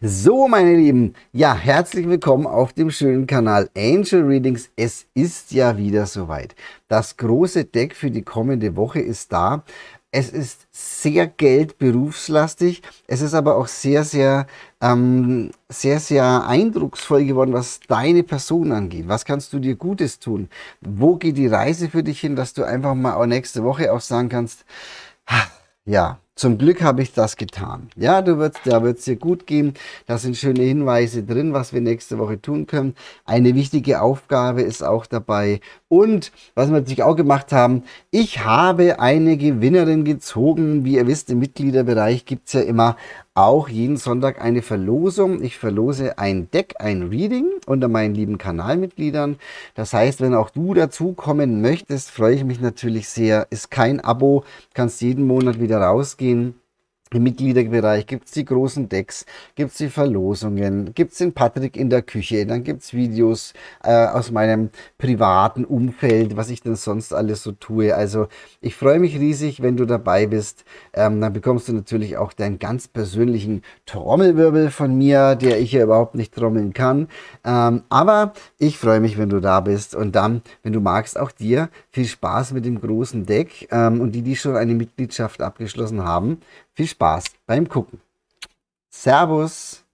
So, meine Lieben, ja, herzlich willkommen auf dem schönen Kanal Angel Readings. Es ist ja wieder soweit. Das große Deck für die kommende Woche ist da. Es ist sehr geldberufslastig. Es ist aber auch sehr, sehr, ähm, sehr, sehr eindrucksvoll geworden, was deine Person angeht. Was kannst du dir Gutes tun? Wo geht die Reise für dich hin, dass du einfach mal auch nächste Woche auch sagen kannst, ja, zum Glück habe ich das getan. Ja, du wirst, da wird es dir gut gehen. Da sind schöne Hinweise drin, was wir nächste Woche tun können. Eine wichtige Aufgabe ist auch dabei. Und was wir natürlich auch gemacht haben, ich habe eine Gewinnerin gezogen. Wie ihr wisst, im Mitgliederbereich gibt es ja immer auch jeden Sonntag eine Verlosung. Ich verlose ein Deck, ein Reading unter meinen lieben Kanalmitgliedern. Das heißt, wenn auch du dazukommen möchtest, freue ich mich natürlich sehr. Ist kein Abo, kannst jeden Monat wieder rausgehen im Mitgliederbereich gibt es die großen Decks, gibt es die Verlosungen, gibt es den Patrick in der Küche, dann gibt es Videos äh, aus meinem privaten Umfeld, was ich denn sonst alles so tue. Also ich freue mich riesig, wenn du dabei bist. Ähm, dann bekommst du natürlich auch deinen ganz persönlichen Trommelwirbel von mir, der ich ja überhaupt nicht trommeln kann. Ähm, aber ich freue mich, wenn du da bist und dann, wenn du magst, auch dir viel Spaß mit dem großen Deck ähm, und die, die schon eine Mitgliedschaft abgeschlossen haben. Viel Spaß Spaß beim Gucken. Servus!